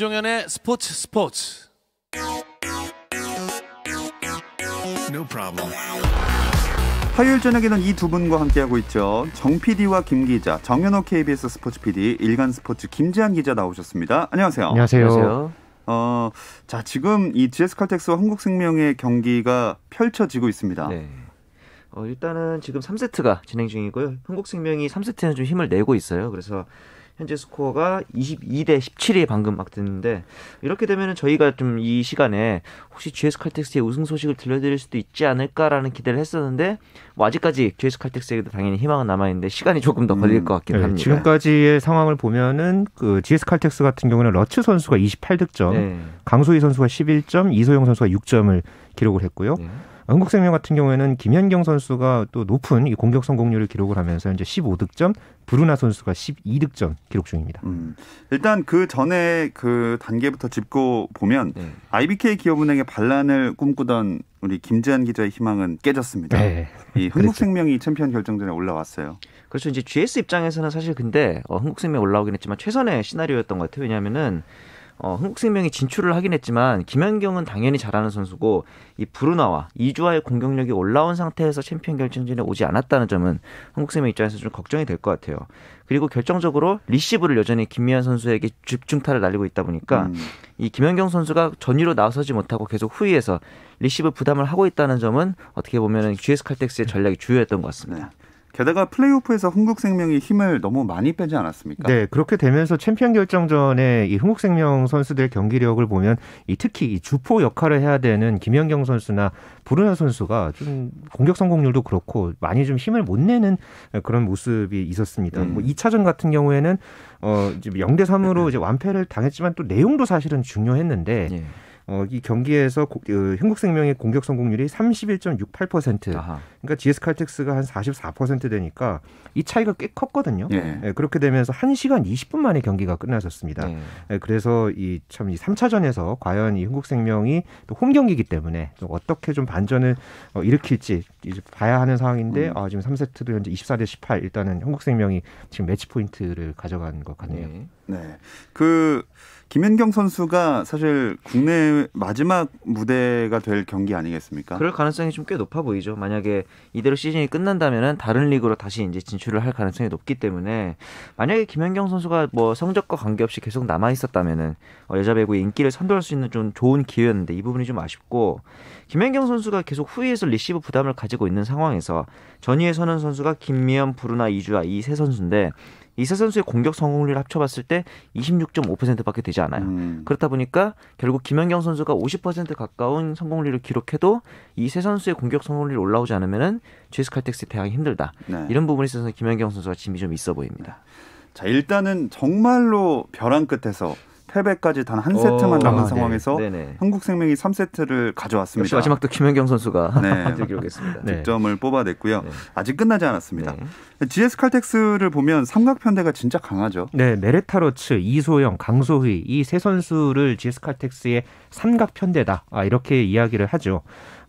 김종현의 스포츠 스포츠. No problem. 화요일 저녁에는 이 두 분과 함께하고 있죠. 정 PD와 김 기자, 정현호 KBS 스포츠 PD, 일간 스포츠 김재한 기자 나오셨습니다. 안녕하세요. 안녕하세요. 안녕하세요. 어, 자 지금 이 GS 칼텍스와 한국생명의 경기가 펼쳐지고 있습니다. 네. 어, 일단은 지금 3세트가 진행 중이고요. 한국생명이 3세트는 좀 힘을 내고 있어요. 그래서 현재 스코어가 22대 17이 방금 막 됐는데 이렇게 되면은 저희가 좀 이 시간에 혹시 GS 칼텍스의 우승 소식을 들려드릴 수도 있지 않을까라는 기대를 했었는데 뭐 아직까지 GS 칼텍스에게도 당연히 희망은 남아 있는데 시간이 조금 더 걸릴 음, 것 같긴 음, 네, 합니다. 지금까지의 상황을 보면은 그 GS 칼텍스 같은 경우는 러츠 선수가 28득점, 네. 강소희 선수가 11점, 이소영 선수가 6점을 기록을 했고요. 네. 한국생명 같은 경우에는 김현경 선수가 또 높은 이 공격 성공률을 기록을 하면서 이제 15득점, 브루나 선수가 12득점 기록 중입니다. 음, 일단 그 전에 그 단계부터 짚고 보면 네. IBK 기업은행의 반란을 꿈꾸던 우리 김재한 기자의 희망은 깨졌습니다. 네. 이한국생명이 그렇죠. 챔피언 결정전에 올라왔어요. 그렇죠. 이제 GS 입장에서는 사실 근데 어, 한국생명 올라오긴 했지만 최선의 시나리오였던 것 같아요. 왜냐하면은 어, 흥국생명이 진출을 하긴 했지만 김연경은 당연히 잘하는 선수고 이 브루나와 이주아의 공격력이 올라온 상태에서 챔피언 결정전에 오지 않았다는 점은 흥국생명 입장에서 좀 걱정이 될 것 같아요. 그리고 결정적으로 리시브를 여전히 김미환 선수에게 집중타를 날리고 있다 보니까 음. 이 김연경 선수가 전위로 나서지 못하고 계속 후위에서 리시브 부담을 하고 있다는 점은 어떻게 보면 GS 칼텍스의 전략이 주요했던 것 같습니다. 네. 게다가 플레이오프에서 흥국생명이 힘을 너무 많이 빼지 않았습니까? 네, 그렇게 되면서 챔피언 결정전에 이 흥국생명 선수들 경기력을 보면 이 특히 이 주포 역할을 해야 되는 김연경 선수나 부르나 선수가 좀 공격 성공률도 그렇고 많이 좀 힘을 못 내는 그런 모습이 있었습니다. 음. 뭐 2차전 같은 경우에는 어 이제 0대 3으로 네. 이제 완패를 당했지만 또 내용도 사실은 중요했는데 네. 어, 이 경기에서 고, 어, 그 흥국생명의 공격 성공률이 31.68%. 아하. 그러니까 GS 칼텍스가 한 44% 되니까 이 차이가 꽤 컸거든요. 예. 예, 그렇게 되면서 1시간 20분 만에 경기가 끝나셨습니다. 네. 예. 그래서 이 참이 이 3차전에서 과연 이 흥국생명이 또 홈 경기이기 때문에 좀 어떻게 좀 반전을 어, 일으킬지 이제 봐야 하는 상황인데 음. 아, 지금 3세트도 현재 24대 18 일단은 흥국생명이 지금 매치 포인트를 가져간 것 같네요. 네. 네. 그 김연경 선수가 사실 국내 마지막 무대가 될 경기 아니겠습니까? 그럴 가능성이 좀 꽤 높아 보이죠. 만약에 이대로 시즌이 끝난다면은 다른 리그로 다시 이제 진출을 할 가능성이 높기 때문에 만약에 김연경 선수가 뭐 성적과 관계없이 계속 남아 있었다면은 어, 여자 배구의 인기를 선도할 수 있는 좀 좋은 기회였는데 이 부분이 좀 아쉽고 김연경 선수가 계속 후위에서 리시브 부담을 가지고 있는 상황에서 전희애 선언 선수가 김미연, 브루나 이주아 이세 선수인데 이세 선수의 공격 성공률 합쳐봤을 때 26.5%밖에 되지 않아요. 음. 그렇다 보니까 결국 김연경 선수가 50% 가까운 성공률을 기록해도 이 세 선수의 공격 성공률이 올라오지 않으면은 GS 칼텍스 대항이 힘들다. 네. 이런 부분에 있어서 김연경 선수가 짐이 좀 있어 보입니다. 자 일단은 정말로 벼랑 끝에서 패배까지 단 한 세트만 어. 남은 아, 네. 상황에서 네. 한국생명이 3세트를 가져왔습니다. 역시 마지막 때 김현경 선수가 네. 기록했습니다. 네. 득점을 뽑아냈고요. 아직 끝나지 않았습니다. GS 칼텍스를 보면 삼각편대가 진짜 강하죠. 네, 메레타로츠, 이소영, 강소희 이 세 선수를 GS 칼텍스의 삼각편대다 아, 이렇게 이야기를 하죠.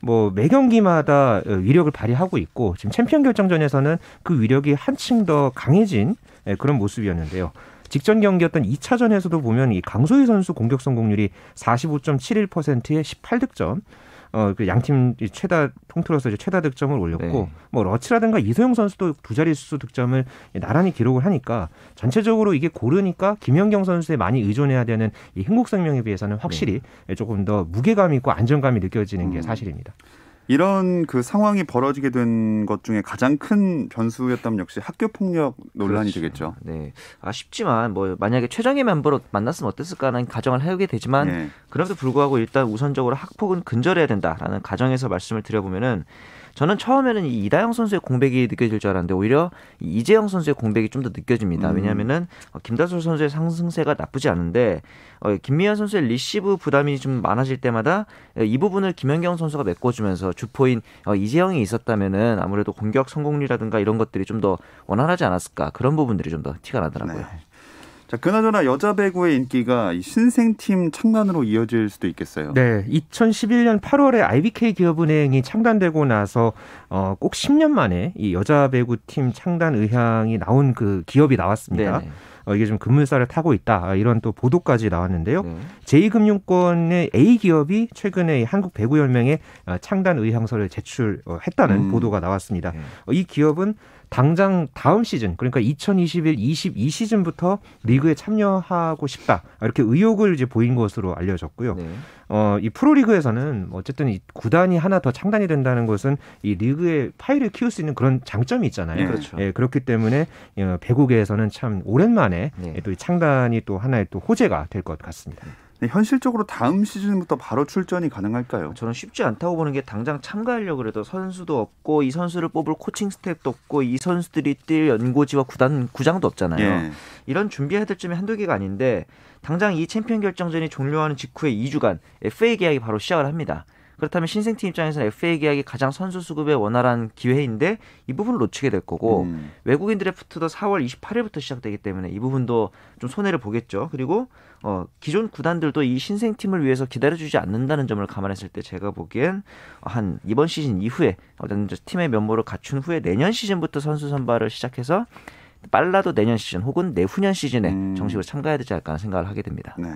뭐 매 경기마다 위력을 발휘하고 있고 지금 챔피언 결정전에서는 그 위력이 한층 더 강해진 예, 그런 모습이었는데요. 직전 경기였던 2차전에서도 보면 이 강소희 선수 공격 성공률이 45.71%에 18득점. 어, 그 양팀 최다 통틀어서 이제 최다 득점을 올렸고 네. 뭐 러츠라든가 이소영 선수도 두 자릿수 득점을 나란히 기록을 하니까 전체적으로 이게 고르니까 김연경 선수에 많이 의존해야 되는 이 흥국생명에 비해서는 확실히 네. 조금 더 무게감 있고 안정감이 느껴지는 음. 게 사실입니다. 이런 그 상황이 벌어지게 된 것 중에 가장 큰 변수였다면 역시 학교 폭력 논란이 그렇죠. 되겠죠. 네, 아쉽지만 뭐 만약에 최정예멤버로 만났으면 어땠을까라는 가정을 해오게 되지만 네. 그럼에도 불구하고 일단 우선적으로 학폭은 근절해야 된다라는 가정에서 말씀을 드려보면은 저는 처음에는 이다영 선수의 공백이 느껴질 줄 알았는데 오히려 이재영 선수의 공백이 좀 더 느껴집니다. 음. 왜냐하면은 어, 김다솔 선수의 상승세가 나쁘지 않은데 어, 김미현 선수의 리시브 부담이 좀 많아질 때마다 어, 이 부분을 김연경 선수가 메꿔주면서 주포인 어, 이재영이 있었다면은 아무래도 공격 성공률이라든가 이런 것들이 좀 더 원활하지 않았을까 그런 부분들이 좀 더 티가 나더라고요. 네. 자, 그나저나 여자 배구의 인기가 신생팀 창단으로 이어질 수도 있겠어요. 네, 2011년 8월에 IBK 기업은행이 창단되고 나서 어, 꼭 10년 만에 이 여자 배구팀 창단 의향이 나온 그 기업이 나왔습니다. 네네. 어, 이게 좀 급물살을 타고 있다 아, 이런 또 보도까지 나왔는데요. 네. 제2금융권의 A 기업이 최근에 한국 배구 연맹에 어, 창단 의향서를 제출했다는 음. 보도가 나왔습니다. 네. 어, 이 기업은 당장 다음 시즌 그러니까 2021-22 시즌부터 리그에 참여하고 싶다 아, 이렇게 의혹을 이제 보인 것으로 알려졌고요. 네. 어이 프로리그에서는 뭐 어쨌든 이 구단이 하나 더 창단이 된다는 것은 이 리그의 파이를 키울 수 있는 그런 장점이 있잖아요. 네, 그렇죠. 예, 그렇기 때문에 배구계에서는 참 오랜만에 때문 네. 예, 또이 창단이 또 하나의 또 호재가 될 것 같습니다. 네, 현실적으로 다음 시즌부터 바로 출전이 가능할까요? 저는 쉽지 않다고 보는 게 당장 참가하려고 해도 선수도 없고 이 선수를 뽑을 코칭 스텝도 없고 이 선수들이 뛸 연고지와 구단 구장도 없잖아요. 예. 이런 준비해야 될 점이 한두 개가 아닌데 당장 이 챔피언 결정전이 종료하는 직후에 2주간 FA 계약이 바로 시작을 합니다. 그렇다면 신생팀 입장에서는 FA 계약이 가장 선수 수급에 원활한 기회인데 이 부분을 놓치게 될 거고 음. 외국인 드래프트도 4월 28일부터 시작되기 때문에 이 부분도 좀 손해를 보겠죠. 그리고 어, 기존 구단들도 이 신생팀을 위해서 기다려주지 않는다는 점을 감안했을 때 제가 보기엔 한 이번 시즌 이후에 어떤 팀의 면모를 갖춘 후에 내년 시즌부터 선수 선발을 시작해서 빨라도 내년 시즌 혹은 내후년 시즌에 음. 정식으로 참가해야 되지 않을까 생각을 하게 됩니다. 네.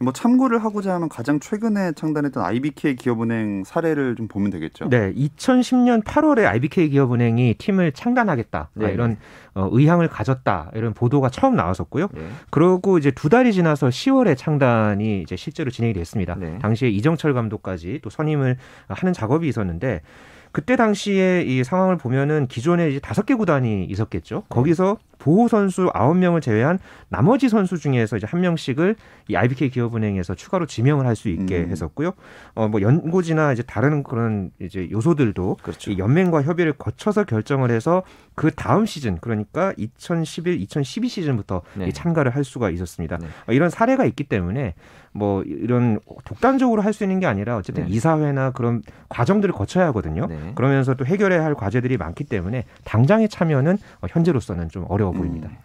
뭐 참고를 하고자 하면 가장 최근에 창단했던 IBK 기업은행 사례를 좀 보면 되겠죠. 네, 2010년 8월에 IBK 기업은행이 팀을 창단하겠다 아, 네. 이런 어, 의향을 가졌다 이런 보도가 처음 나왔었고요. 네. 그러고 이제 두 달이 지나서 10월에 창단이 이제 실제로 진행이 됐습니다. 네. 당시에 이정철 감독까지 또 선임을 하는 작업이 있었는데 그때 당시에 이 상황을 보면은 기존에 이제 다섯 개 구단이 있었겠죠. 거기서 네. 보호 선수 아홉 명을 제외한 나머지 선수 중에서 이제 한 명씩을 이 IBK 기업은행에서 추가로 지명을 할 수 있게 음. 했었고요. 어 뭐 연고지나 이제 다른 그런 이제 요소들도 그렇죠. 이 연맹과 협의를 거쳐서 결정을 해서 그 다음 시즌 그러니까 2011, 2012 시즌부터 네. 참가를 할 수가 있었습니다. 네. 어, 이런 사례가 있기 때문에 뭐 이런 독단적으로 할 수 있는 게 아니라 어쨌든 네. 이사회나 그런 과정들을 거쳐야 하거든요. 네. 그러면서 또 해결해야 할 과제들이 많기 때문에 당장의 참여는 어, 현재로서는 좀 어려워 보입니다. 음.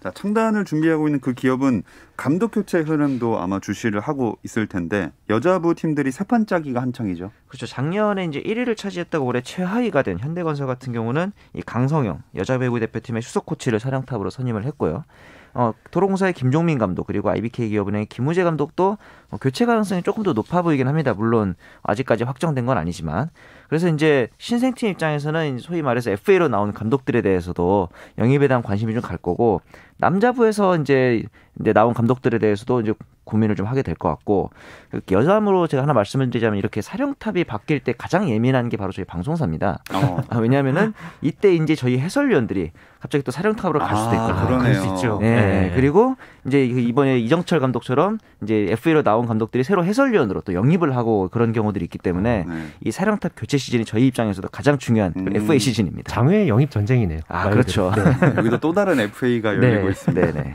자, 창단을 준비하고 있는 그 기업은 감독 교체 흐름도 아마 주시를 하고 있을 텐데 여자부 팀들이 새 판짜기가 한창이죠. 그렇죠. 작년에 이제 1위를 차지했다가 올해 최하위가 된 현대건설 같은 경우는 이 강성영 여자 배구 대표팀의 수석 코치를 사령탑으로 선임을 했고요. 어, 도로공사의 김종민 감독 그리고 IBK 기업은행의 김우재 감독도 어, 교체 가능성이 조금 더 높아 보이긴 합니다. 물론 아직까지 확정된 건 아니지만 그래서 이제 신생팀 입장에서는 소위 말해서 FA로 나온 감독들에 대해서도 영입에 대한 관심이 좀 갈 거고 남자부에서 이제 이제 나온 감독들에 대해서도 이제 고민을 좀 하게 될 것 같고 그 여담으로 제가 하나 말씀을 드리자면 이렇게 사령탑이 바뀔 때 가장 예민한 게 바로 저희 방송사입니다. 어. 아, 왜냐하면은 이때 이제 저희 해설위원들이 갑자기 또 사령탑으로 갈 수도 있고 아, 아 그럴 수 있죠. 네. 네. 그리고 이제 그 이번에 이정철 감독처럼 이제 FA로 나온 감독들이 새로 해설위원으로 또 영입을 하고 그런 경우들이 있기 때문에 어, 네. 이 사령탑 교체 시즌이 저희 입장에서도 가장 중요한 음. FA 시즌입니다. 장외 영입 전쟁이네요. 아 그렇죠. 네. 여기도 또 다른 FA가 열리고 네. 있습니다. 네네. 네.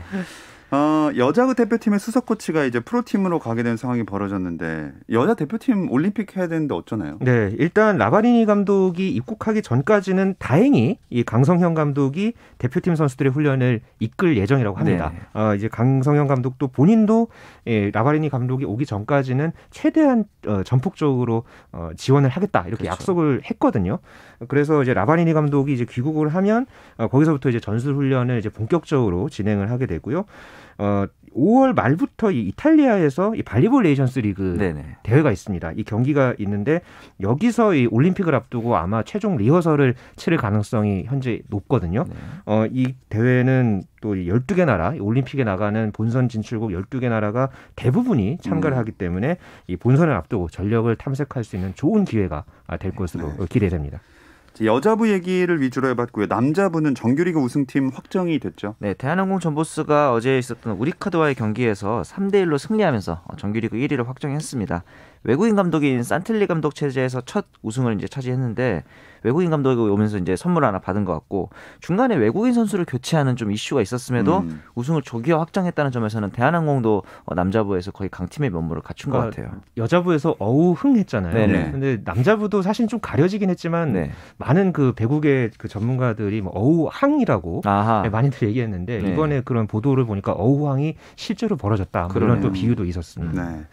어, 여자 그 대표팀의 수석 코치가 이제 프로팀으로 가게 된 상황이 벌어졌는데 여자 대표팀 올림픽 해야 되는데 어쩌나요? 네, 일단 라바리니 감독이 입국하기 전까지는 다행히 이 강성현 감독이 대표팀 선수들의 훈련을 이끌 예정이라고 합니다. 네. 어, 이제 강성현 감독도 본인도 예, 라바리니 감독이 오기 전까지는 최대한 어, 전폭적으로 어, 지원을 하겠다 이렇게 그렇죠. 약속을 했거든요. 그래서 이제 라바니니 감독이 이제 귀국을 하면 어, 거기서부터 이제 전술 훈련을 이제 본격적으로 진행을 하게 되고요. 어 5월 말부터 이 이탈리아에서 이 발리볼 레이션스 리그 네네. 대회가 있습니다. 이 경기가 있는데 여기서 이 올림픽을 앞두고 아마 최종 리허설을 치를 가능성이 현재 높거든요. 네. 어이 대회는 또 12개 나라 올림픽에 나가는 본선 진출국 12개 나라가 대부분이 참가를 음. 하기 때문에 이 본선을 앞두고 전력을 탐색할 수 있는 좋은 기회가 아, 될 네. 것으로 네. 기대됩니다. 여자부 얘기를 위주로 해봤고요. 남자부는 정규리그 우승팀 확정이 됐죠. 네, 대한항공 전보스가 어제 있었던 우리카드와의 경기에서 3대 1로 승리하면서 정규리그 1위를 확정했습니다. 외국인 감독인 산틀리 감독 체제에서 첫 우승을 이제 차지했는데 외국인 감독이 오면서 이제 선물 하나 받은 것 같고 중간에 외국인 선수를 교체하는 좀 이슈가 있었음에도 음. 우승을 조기화 확장했다는 점에서는 대한항공도 어, 남자부에서 거의 강팀의 면모를 갖춘 것 그러니까 같아요. 여자부에서 어우흥했잖아요. 그런데 네. 남자부도 사실 좀 가려지긴 했지만 네. 많은 그 배국의 그 전문가들이 뭐 어우항이라고 아하. 네, 많이들 얘기했는데 네. 이번에 그런 보도를 보니까 어우항이 실제로 벌어졌다. 그런 뭐 또 비유도 있었습니다. 네.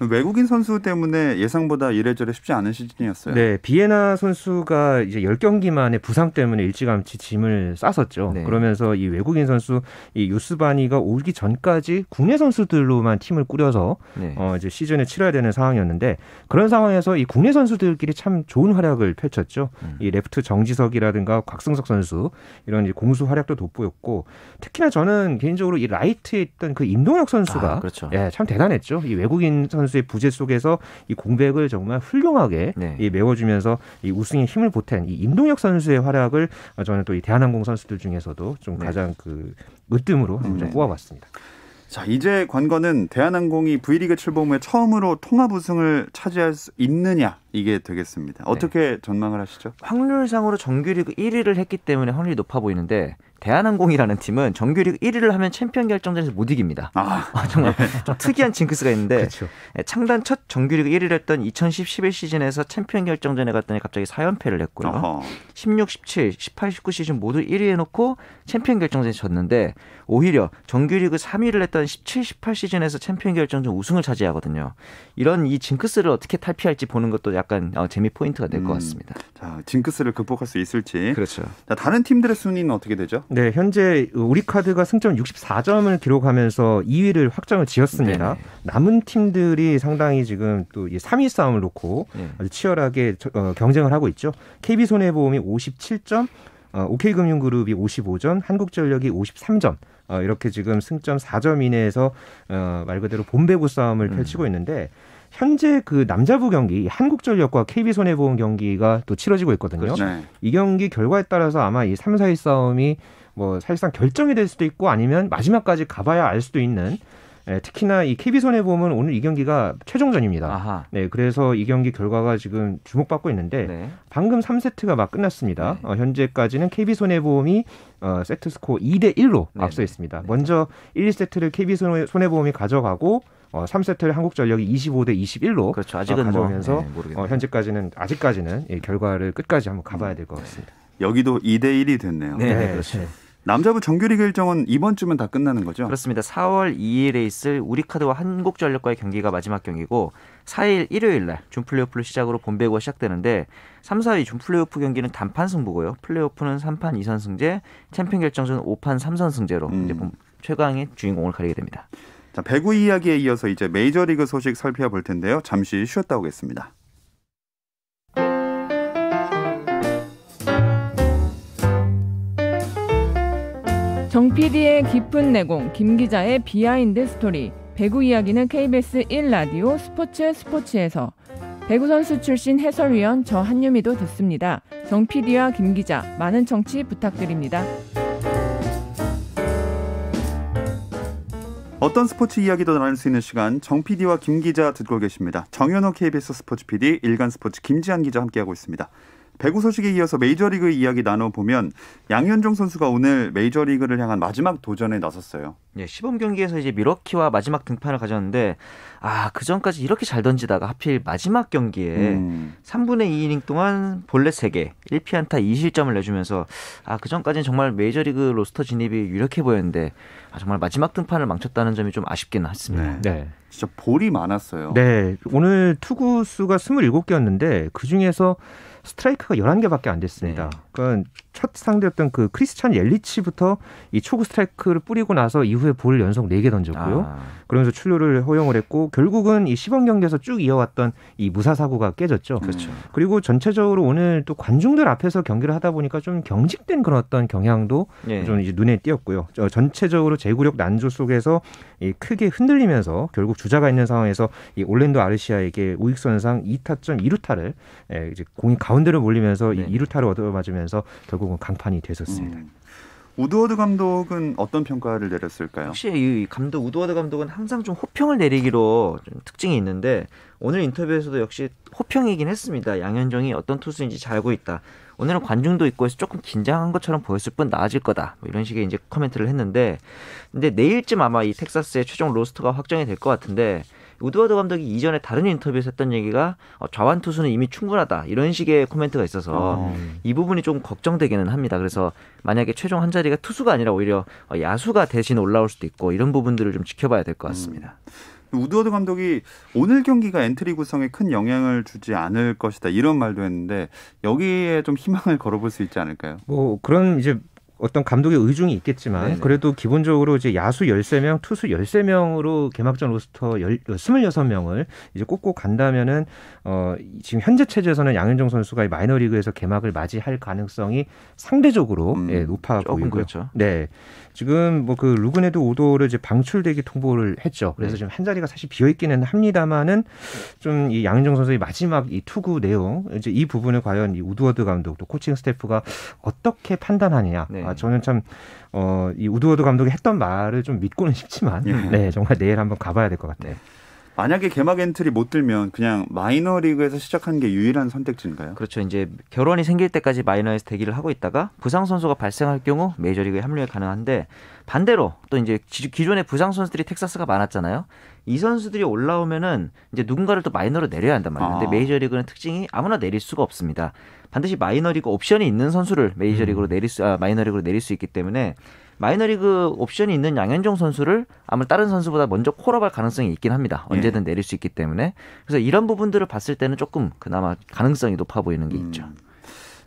외국인 선수 때문에 예상보다 이래저래 쉽지 않은 시즌이었어요. 네, 비에나 선수가 이제 열경기 만의 부상 때문에 일찌감치 짐을 싸었죠 네. 그러면서 이 외국인 선수 이 유스바니가 오기 전까지 국내 선수들로만 팀을 꾸려서 네. 어 이제 시즌에 치러야 되는 상황이었는데 그런 상황에서 이 국내 선수들끼리 참 좋은 활약을 펼쳤죠. 음. 이 레프트 정지석이라든가 곽승석 선수 이런 공수 활약도 돋보였고 특히나 저는 개인적으로 이 라이트에 있던 그 임동혁 선수가 아, 그렇죠. 예, 참 대단했죠. 이 외국인 선수 선수의 부재 속에서 이 공백을 정말 훌륭하게 네. 이 메워주면서 이 우승에 힘을 보탠 이 임동혁 선수의 활약을 저는 또 이 대한항공 선수들 중에서도 좀 네. 가장 그 으뜸으로 한번 좀 꼽아봤습니다. 네. 자, 이제 관건은 대한항공이 V리그 출범 후에 처음으로 통합 우승을 차지할 수 있느냐 이게 되겠습니다. 네. 어떻게 네. 전망을 하시죠? 확률상으로 정규리그 1위를 했기 때문에 확률이 높아 보이는데 대한항공이라는 팀은 정규리그 1위를 하면 챔피언 결정전에서 못 이깁니다. 아, 아 정말 네. 좀 특이한 징크스가 있는데 그 창단 첫 정규리그 1위를 했던 2010-11 시즌에서 챔피언 결정전에 갔더니 갑자기 4연패를 했고요. 어허. 16, 17, 18, 19 시즌 모두 1위 에놓고 챔피언 결정전에 졌는데 오히려 정규리그 3위를 했던 17, 18 시즌에서 챔피언 결정전 우승을 차지하거든요. 이런 이 징크스를 어떻게 탈피할지 보는 것도 약간 약간 어, 재미 포인트가 될것 음. 같습니다. 자, 징크스를 극복할 수 있을지. 그렇죠. 자, 다른 팀들의 순위는 어떻게 되죠? 네, 현재 우리카드가 승점 64점을 기록하면서 2위를 확정을 지었습니다. 네. 남은 팀들이 상당히 지금 또 3위 싸움을 놓고 네. 아주 치열하게 어, 경쟁을 하고 있죠. KB손해보험이 57점, OK금융그룹이 어, 55점, 한국전력이 53점. 이렇게 지금 승점 4점 이내에서 말 그대로 본배구 싸움을 음. 펼치고 있는데 현재 그 남자부 경기 한국전력과 KB손해보험 경기가 또 치러지고 있거든요. 그렇죠. 네. 이 경기 결과에 따라서 아마 이 3, 4위 싸움이 뭐 사실상 결정이 될 수도 있고 아니면 마지막까지 가봐야 알 수도 있는 예, 특히나 이 KB손해보험은 오늘 이 경기가 최종전입니다. 아하. 네, 그래서 이 경기 결과가 지금 주목받고 있는데 네. 방금 3세트가 막 끝났습니다. 네. 어, 현재까지는 KB손해보험이 어, 세트 스코어 2대 1로 앞서 네. 있습니다. 네. 먼저 1, 2세트를 KB손해보험이 가져가고 어, 3세트를 한국전력이 25 대 21로 그렇죠. 아직은 어, 뭐, 가져오면서 뭐, 네, 어, 현재까지는 아직까지는 이 결과를 끝까지 한번 가봐야 될 것 같습니다. 네. 여기도 2 대 1이 됐네요. 네, 네, 네. 그렇죠. 네. 남자부 정규리그 일정은 이번 주면 다 끝나는 거죠? 그렇습니다. 4월 2일에 있을 우리카드와 한국전력과의 경기가 마지막 경기고 4일 일요일 날 준플레이오프를 시작으로 본배구가 시작되는데 3, 4위 준플레이오프 경기는 단판 승부고요. 플레이오프는 3판 2선 승제, 챔피언 결정전 5판 3선 승제로 음. 이제 최강의 주인공을 가리게 됩니다. 자, 배구 이야기에 이어서 이제 메이저리그 소식 살펴볼 텐데요. 잠시 쉬었다 오겠습니다. 정 PD의 깊은 내공, 김 기자의 비하인드 스토리, 배구 이야기는 KBS 1라디오 스포츠 스포츠에서 배구 선수 출신 해설위원 저 한유미도 듣습니다. 정 PD와 김 기자, 많은 청취 부탁드립니다. 어떤 스포츠 이야기도 나눌 수 있는 시간 정 PD와 김 기자 듣고 계십니다. 정현호 KBS 스포츠 PD, 일간 스포츠 김지한 기자 함께하고 있습니다. 배구 소식에 이어서 메이저리그 이야기 나눠보면 양현종 선수가 오늘 메이저리그를 향한 마지막 도전에 나섰어요. 예, 시범 경기에서 이제 미러키와 마지막 등판을 가졌는데 아, 그 전까지 이렇게 잘 던지다가 하필 마지막 경기에 음. 3분의 2이닝 동안 볼넷 3개, 1피안타 2실점을 내주면서 아, 그 전까지는 정말 메이저리그 로스터 진입이 유력해 보였는데 아, 정말 마지막 등판을 망쳤다는 점이 좀 아쉽긴 했습니다. 네. 네. 진짜 볼이 많았어요. 네. 오늘 투구 수가 27개였는데 그중에서 스트라이크가 11개밖에 안 됐습니다. 네. 그러니까 첫 상대였던 그 크리스찬 옐리치부터 이 초구 스트라이크를 뿌리고 나서 이후에 볼 연속 4개 던졌고요. 아. 그러면서 출루를 허용을 했고 결국은 이 시범 경기에서 쭉 이어왔던 이 무사 사고가 깨졌죠. 그렇죠. 그리고 전체적으로 오늘 또 관중들 앞에서 경기를 하다 보니까 좀 경직된 그런 어떤 경향도 예. 좀 이제 눈에 띄었고요. 전체적으로 제구력 난조 속에서 크게 흔들리면서 결국 주자가 있는 상황에서 이 올랜도 아르시아에게 우익선상 2타점 2루타를 예, 이제 공이 가운데로 몰리면서 네. 이 2루타를 얻어맞으면서 결국은 강판이 됐었습니다. 음. 우드워드 감독은 어떤 평가를 내렸을까요? 혹시 이 감독 우드워드 감독은 항상 좀 호평을 내리기로 좀 특징이 있는데 오늘 인터뷰에서도 역시 호평이긴 했습니다. 양현종이 어떤 투수인지 잘 알고 있다. 오늘은 관중도 있고 해서 조금 긴장한 것처럼 보였을 뿐 나아질 거다. 뭐 이런 식의 이제 커멘트를 했는데 근데 내일쯤 아마 이 텍사스의 최종 로스터가 확정이 될 것 같은데 우드워드 감독이 이전에 다른 인터뷰에서 했던 얘기가 어, 좌완 투수는 이미 충분하다 이런 식의 코멘트가 있어서 어. 이 부분이 좀 걱정되기는 합니다. 그래서 만약에 최종 한 자리가 투수가 아니라 오히려 어, 야수가 대신 올라올 수도 있고 이런 부분들을 좀 지켜봐야 될 것 같습니다. 음. 우드워드 감독이 오늘 경기가 엔트리 구성에 큰 영향을 주지 않을 것이다 이런 말도 했는데 여기에 좀 희망을 걸어볼 수 있지 않을까요? 뭐 그런 이제 어떤 감독의 의중이 있겠지만 네네. 그래도 기본적으로 이제 야수 열세 명 투수 열세 명으로 개막전 로스터 열, 26명을 이제 꽂고 간다면은 어 지금 현재 체제에서는 양현종 선수가 마이너리그에서 개막을 맞이할 가능성이 상대적으로 음, 예, 높아 보이고요. 그렇죠. 네. 지금 뭐 그 루그네드 오도를 이제 방출되기 통보를 했죠. 그래서 네. 지금 한 자리가 사실 비어 있기는 합니다만은 좀이 양현종 선수의 마지막 이 투구 내용 이제 이 부분을 과연 이 우드워드 감독 또 코칭 스태프가 어떻게 판단하느냐 네. 아, 저는 참 어, 이 우드워드 감독이 했던 말을 좀 믿고는 싶지만 예. 네, 정말 내일 한번 가봐야 될 것 같아요. 만약에 개막 엔트리 못 들면 그냥 마이너리그에서 시작하는게 유일한 선택지인가요? 그렇죠. 이제 결혼이 생길 때까지 마이너에서 대기를 하고 있다가 부상 선수가 발생할 경우 메이저리그에 합류가 가능한데 반대로 또 이제 기존에 부상 선수들이 텍사스가 많았잖아요. 이 선수들이 올라오면은 이제 누군가를 또 마이너로 내려야 한단 말이에요. 근데 아. 메이저리그는 특징이 아무나 내릴 수가 없습니다. 반드시 마이너리그 옵션이 있는 선수를 메이저리그로 음. 내릴 수 아, 마이너리그로 내릴 수 있기 때문에 마이너리그 옵션이 있는 양현종 선수를 아무래도 다른 선수보다 먼저 콜업할 가능성이 있긴 합니다. 예. 언제든 내릴 수 있기 때문에 그래서 이런 부분들을 봤을 때는 조금 그나마 가능성이 높아 보이는 게 음. 있죠.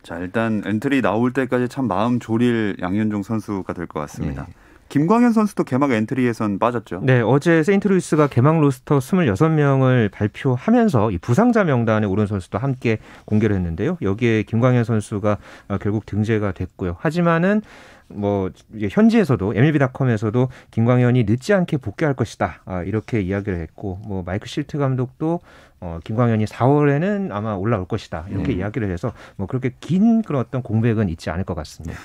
자 일단 엔트리 나올 때까지 참 마음 졸일 양현종 선수가 될 것 같습니다. 네. 김광현 선수도 개막 엔트리에선 빠졌죠. 네, 어제 세인트루이스가 개막 로스터 26명을 발표하면서 이 부상자 명단에 오른 선수도 함께 공개를 했는데요. 여기에 김광현 선수가 어, 결국 등재가 됐고요. 하지만은 뭐 현지에서도 MLB.com에서도 김광현이 늦지 않게 복귀할 것이다 아, 이렇게 이야기를 했고 뭐 마이크 실트 감독도 어, 김광현이 4월에는 아마 올라올 것이다 이렇게 네. 이야기를 해서 뭐 그렇게 긴 그런 어떤 공백은 있지 않을 것 같습니다.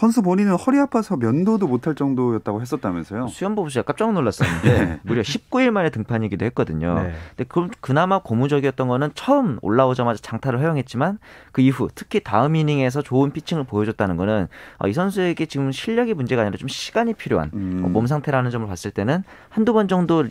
선수 본인은 허리 아파서 면도도 못할 정도였다고 했었다면서요? 수현보부시가 깜짝 놀랐었는데 네. 무려 19일 만에 등판이기도 했거든요. 네. 근데 그, 그나마 고무적이었던 거는 처음 올라오자마자 장타를 허용했지만 그 이후 특히 다음 이닝에서 좋은 피칭을 보여줬다는 거는 어, 이 선수에게 지금 실력이 문제가 아니라 좀 시간이 필요한 어, 음. 몸 상태라는 점을 봤을 때는 한두 번 정도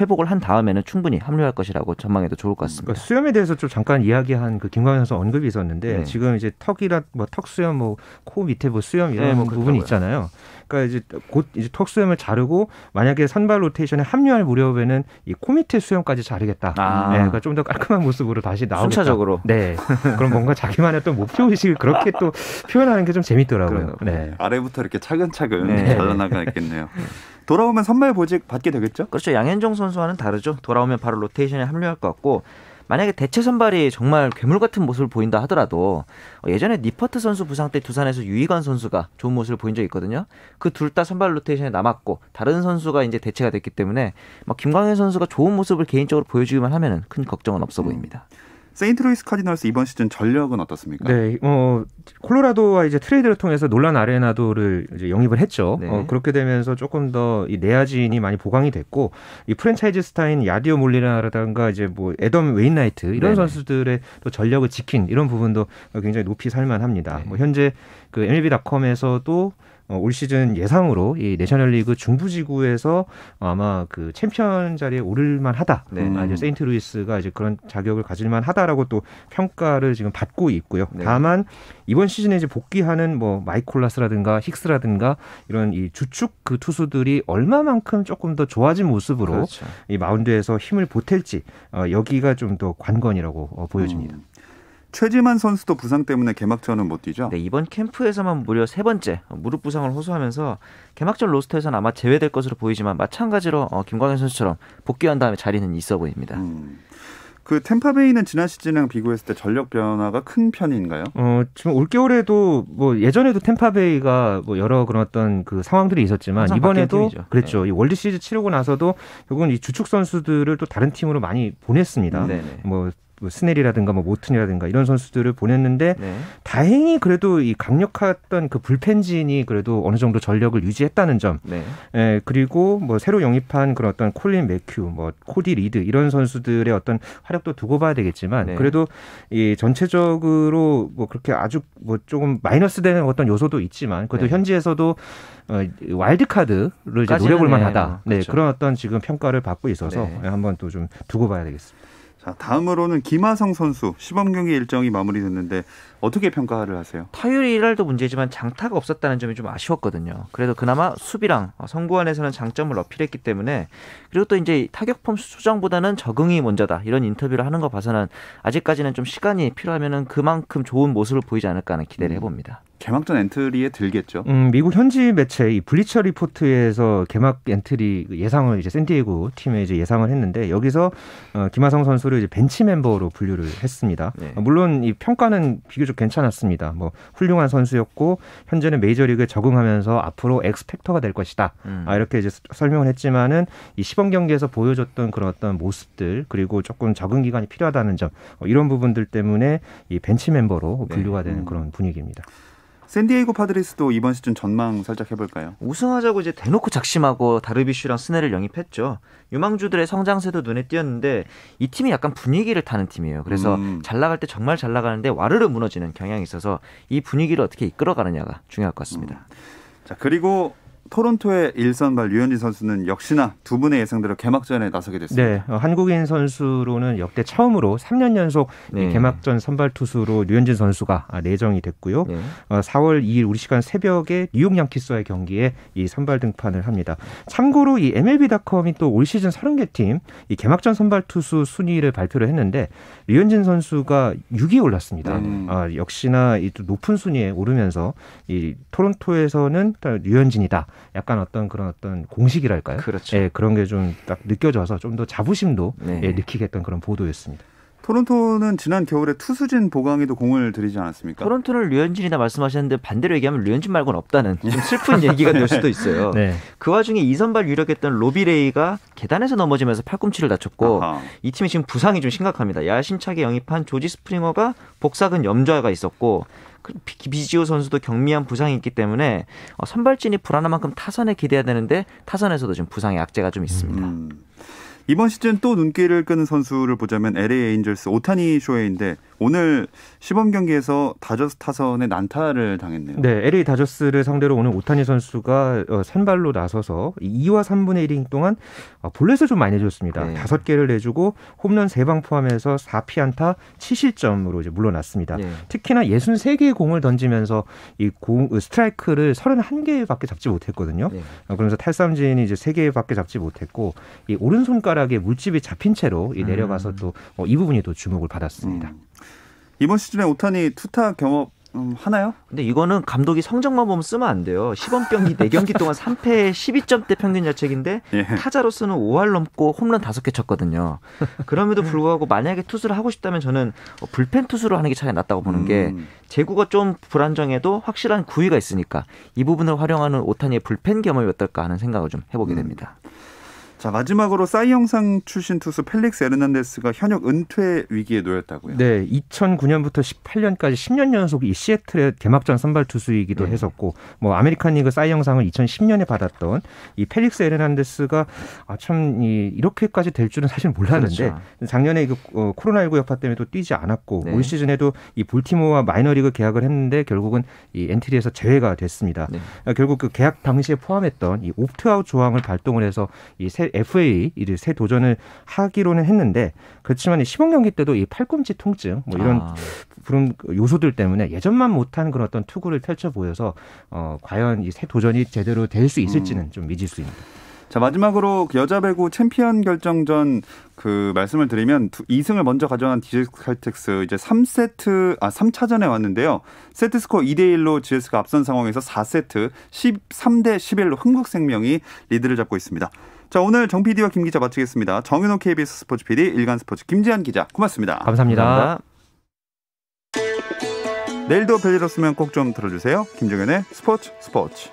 회복을 한 다음에는 충분히 합류할 것이라고 전망해도 좋을 것 같습니다. 그러니까 수염에 대해서 좀 잠깐 이야기한 그 김광현 선수 언급이 있었는데 네. 지금 이제 턱이라 뭐 턱수염 뭐 코 밑에 뭐 수염 이런 네, 뭐 그 부분이 있잖아요. 그러니까 이제 곧 이제 턱수염을 자르고 만약에 선발 로테이션에 합류할 무렵에는 이코 밑에 수염까지 자르겠다. 아. 네, 그러니까 좀 더 깔끔한 모습으로 다시 나오겠 순차적으로. 네. 그럼 뭔가 자기만의 또 목표 의식을 그렇게 또 표현하는 게 좀 재밌더라고요. 그러나, 네. 아래부터 이렇게 차근차근 네. 잘라나가겠네요. 돌아오면 선발 보직 받게 되겠죠? 그렇죠. 양현종 선수와는 다르죠. 돌아오면 바로 로테이션에 합류할 것 같고 만약에 대체 선발이 정말 괴물 같은 모습을 보인다 하더라도 예전에 니퍼트 선수 부상 때 두산에서 유이관 선수가 좋은 모습을 보인 적이 있거든요. 그 둘 다 선발 로테이션에 남았고 다른 선수가 이제 대체가 됐기 때문에 막 뭐 김광현 선수가 좋은 모습을 개인적으로 보여주기만 하면은 큰 걱정은 없어 음. 보입니다. 음. 세인트루이스 카디널스 이번 시즌 전력은 어떻습니까? 네, 어 콜로라도와 이제 트레이드를 통해서 논란 아레나도를 이제 영입을 했죠. 네. 어, 그렇게 되면서 조금 더 이 내야진이 많이 보강이 됐고 이 프랜차이즈 스타인 야디오 몰리나라든가 이제 뭐 에덤 웨인나이트 이런 네 선수들의 또 전력을 지킨 이런 부분도 굉장히 높이 살만합니다. 네. 뭐 현재 그 MLB.com에서도 어, 올 시즌 예상으로 이 내셔널리그 중부지구에서 아마 그 챔피언 자리에 오를만 하다. 네. 아, 이제 세인트루이스가 이제 그런 자격을 가질만 하다라고 또 평가를 지금 받고 있고요. 네. 다만 이번 시즌에 이제 복귀하는 뭐 마이콜라스라든가 힉스라든가 이런 이 주축 그 투수들이 얼마만큼 조금 더 좋아진 모습으로 그렇죠. 이 마운드에서 힘을 보탤지 어, 여기가 좀 더 관건이라고 어, 보여집니다. 음. 최지만 선수도 부상 때문에 개막전은 못 뛰죠. 네, 이번 캠프에서만 무려 세 번째 무릎 부상을 호소하면서 개막전 로스터에서는 아마 제외될 것으로 보이지만 마찬가지로 어, 김광현 선수처럼 복귀한 다음에 자리는 있어 보입니다. 음. 그 템파베이는 지난 시즌랑 비교했을 때 전력 변화가 큰 편인가요? 어 지금 올겨울에도 뭐 예전에도 템파베이가 뭐 여러 그런 어떤 그 상황들이 있었지만 이번에도 그랬죠. 네. 이 월드 시리즈 치르고 나서도 결국이 주축 선수들을 또 다른 팀으로 많이 보냈습니다. 음, 네네. 뭐뭐 스넬이라든가 뭐 모튼이라든가 이런 선수들을 보냈는데 네. 다행히 그래도 이 강력했던 그 불펜진이 그래도 어느 정도 전력을 유지했다는 점. 네. 예, 그리고 뭐 새로 영입한 그런 어떤 콜린 맥큐, 뭐 코디 리드 이런 선수들의 어떤 활약도 두고 봐야 되겠지만 네. 그래도 이 전체적으로 뭐 그렇게 아주 뭐 조금 마이너스 되는 어떤 요소도 있지만 그래도 네. 현지에서도 어, 와일드카드를 이제 노려볼 만하다. 네, 그렇죠. 그런 어떤 지금 평가를 받고 있어서 네. 한번 또 좀 두고 봐야 되겠습니다. 자, 다음으로는 김하성 선수 시범 경기 일정이 마무리됐는데 어떻게 평가를 하세요? 타율 1할도 문제지만 장타가 없었다는 점이 좀 아쉬웠거든요. 그래도 그나마 수비랑 선구안에서는 장점을 어필했기 때문에 그리고 또 이제 타격폼 수정보다는 적응이 먼저다 이런 인터뷰를 하는 거 봐서는 아직까지는 좀 시간이 필요하면은 그만큼 좋은 모습을 보이지 않을까 하는 기대를 음. 해봅니다. 개막전 엔트리에 들겠죠. 음, 미국 현지 매체 이 블리처 리포트에서 개막 엔트리 그 예상을 이제 샌디에고 팀에 이제 예상을 했는데 여기서 어, 김하성 선수를 이제 벤치 멤버로 분류를 했습니다. 네. 어, 물론 이 평가는 비교적 괜찮았습니다. 뭐 훌륭한 선수였고 현재는 메이저리그에 적응하면서 앞으로 엑스팩터가 될 것이다. 음. 아, 이렇게 이제 설명을 했지만은 이 시범 경기에서 보여줬던 그런 어떤 모습들 그리고 조금 적응 기간이 필요하다는 점 어, 이런 부분들 때문에 이 벤치 멤버로 네. 분류가 네. 되는 음. 그런 분위기입니다. 샌디에이고 파드리스도 이번 시즌 전망 살짝 해볼까요? 우승하자고 이제 대놓고 작심하고 다르비슈랑 스네를 영입했죠. 유망주들의 성장세도 눈에 띄었는데 이 팀이 약간 분위기를 타는 팀이에요. 그래서 음. 잘 나갈 때 정말 잘 나가는데 와르르 무너지는 경향이 있어서 이 분위기를 어떻게 이끌어가느냐가 중요할 것 같습니다. 음. 자 그리고 토론토의 일선발 류현진 선수는 역시나 두 분의 예상대로 개막전에 나서게 됐습니다. 네, 어, 한국인 선수로는 역대 처음으로 3년 연속 네. 개막전 선발 투수로 류현진 선수가 아, 내정이 됐고요. 네. 4월 어, 2일 우리 시간 새벽에 뉴욕 양키스와의 경기에 이 선발 등판을 합니다. 참고로 이 MLB.com이 또 올 시즌 30개 팀이 개막전 선발 투수 순위를 발표를 했는데 류현진 선수가 6위에 올랐습니다. 네. 아, 역시나 이 높은 순위에 오르면서 이 토론토에서는 류현진이다. 약간 어떤 그런 어떤 공식이랄까요? 그렇죠. 예, 그런 게 좀 딱 느껴져서 좀 더 자부심도 네. 예, 느끼게 했던 그런 보도였습니다. 토론토는 지난 겨울에 투수진 보강에도 공을 들이지 않았습니까? 토론토는 류현진이다 말씀하셨는데 반대로 얘기하면 류현진 말고는 없다는 좀 슬픈 얘기가 될 수도 있어요. 네. 그 와중에 이선발 유력했던 로비레이가 계단에서 넘어지면서 팔꿈치를 다쳤고 아하. 이 팀이 지금 부상이 좀 심각합니다. 야심차게 영입한 조지 스프링어가 복사근 염좌가 있었고 그 비지오 선수도 경미한 부상이 있기 때문에 어, 선발진이 불안한 만큼 타선에 기대야 되는데 타선에서도 지금 부상의 악재가 좀 있습니다. 음. 이번 시즌 또 눈길을 끄는 선수를 보자면 LA 에인젤스 오타니 쇼헤인데 오늘 시범 경기에서 다저스 타선에 난타를 당했네요. 네, LA 다저스를 상대로 오늘 오타니 선수가 어, 선발로 나서서 2와 3분의 1이닝 동안 어, 볼넷을 좀 많이 내줬습니다. 네. 5개를 내주고 홈런 3방 포함해서 4피안타 7실점으로 이제 물러났습니다. 네. 특히나 63개의 공을 던지면서 이 공, 어, 스트라이크를 31개밖에 잡지 못했거든요. 네. 그러면서 탈삼진이 이제 3개밖에 잡지 못했고 이오른손 손가락에 물집이 잡힌 채로 음. 내려가서 또이 어, 부분이 또 주목을 받았습니다. 음. 이번 시즌에 오타니 투타 경험 음, 하나요? 근데 이거는 감독이 성적만 보면 쓰면 안 돼요. 시범 경기 4경기 동안 3패 12점대 평균 자책인데 예. 타자로서는 5할 넘고 홈런 5개 쳤거든요. 그럼에도 음. 불구하고 만약에 투수를 하고 싶다면 저는 어, 불펜 투수로 하는 게 차라리 낫다고 보는 음. 게 제구가 좀 불안정해도 확실한 구위가 있으니까 이 부분을 활용하는 오타니의 불펜 겸업이 어떨까 하는 생각을 좀 해보게 음. 됩니다. 음. 자 마지막으로 사이 영상 출신 투수 펠릭스 에르난데스가 현역 은퇴 위기에 놓였다고요? 네, 2009년부터 18년까지 10년 연속 이 시애틀의 개막전 선발 투수이기도 네. 했었고 뭐 아메리칸 리그 사이 영상을 2010년에 받았던 이 펠릭스 에르난데스가 아, 참 이, 이렇게까지 될 줄은 사실 몰랐는데 그렇죠. 작년에 그 어, 코로나19 여파 때문에 또 뛰지 않았고 네. 올 시즌에도 이볼티모어 마이너리그 계약을 했는데 결국은 이 엔트리에서 제외가 됐습니다. 네. 아, 결국 그 계약 당시에 포함했던 이 옵트아웃 조항을 발동을 해서 이 FA 이제 새 도전을 하기로는 했는데 그렇지만 이 시범 경기 때도 이 팔꿈치 통증 뭐 이런 아. 그런 요소들 때문에 예전만 못한 그런 어떤 투구를 펼쳐 보여서 어 과연 이 새 도전이 제대로 될 수 있을지는 음. 좀 미지수입니다. 자 마지막으로 그 여자 배구 챔피언 결정전 그 말씀을 드리면 2승을 먼저 가져간 디제스 칼텍스 이제 3세트 아 3차전에 왔는데요. 세트 스코어 2대 1로 GS가 앞선 상황에서 4세트 13대 11로 흥국생명이 리드를 잡고 있습니다. 자, 오늘 정 PD와 김 기자 마치겠습니다. 정윤호 KBS 스포츠 PD, 일간 스포츠 김지한 기자. 고맙습니다. 감사합니다. 감사합니다. 내일도 별일 없으면 꼭 좀 들어주세요. 김정현의 스포츠 스포츠.